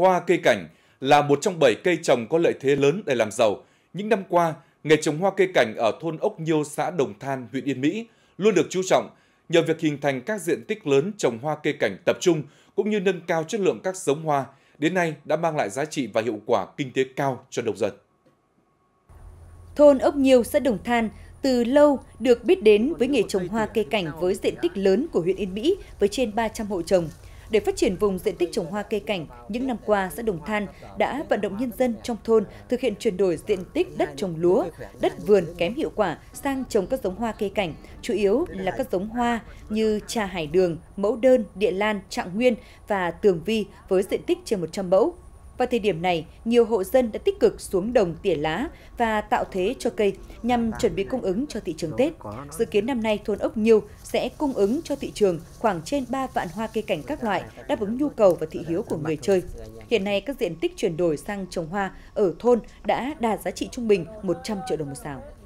hoa cây cảnh là một trong bảy cây trồng có lợi thế lớn để làm giàu. Những năm qua, nghề trồng hoa cây cảnh ở thôn Ốc Nhiêu, xã Đồng Than, huyện Yên Mỹ luôn được chú trọng nhờ việc hình thành các diện tích lớn trồng hoa cây cảnh tập trung cũng như nâng cao chất lượng các giống hoa, đến nay đã mang lại giá trị và hiệu quả kinh tế cao cho nông dân. Thôn Ốc Nhiêu, xã Đồng Than từ lâu được biết đến với nghề trồng hoa cây cảnh với diện tích lớn của huyện Yên Mỹ với trên 300 hộ trồng. Để phát triển vùng diện tích trồng hoa cây cảnh, những năm qua xã Đồng Than đã vận động nhân dân trong thôn thực hiện chuyển đổi diện tích đất trồng lúa, đất vườn kém hiệu quả sang trồng các giống hoa cây cảnh, chủ yếu là các giống hoa như trà hải đường, mẫu đơn, địa lan, trạng nguyên và tường vi với diện tích trên 100 mẫu. Vào thời điểm này, nhiều hộ dân đã tích cực xuống đồng tỉa lá và tạo thế cho cây nhằm chuẩn bị cung ứng cho thị trường Tết. Dự kiến năm nay thôn Ốc Nhiêu sẽ cung ứng cho thị trường khoảng trên 3 vạn hoa cây cảnh các loại đáp ứng nhu cầu và thị hiếu của người chơi. Hiện nay các diện tích chuyển đổi sang trồng hoa ở thôn đã đạt giá trị trung bình 100 triệu đồng một sào.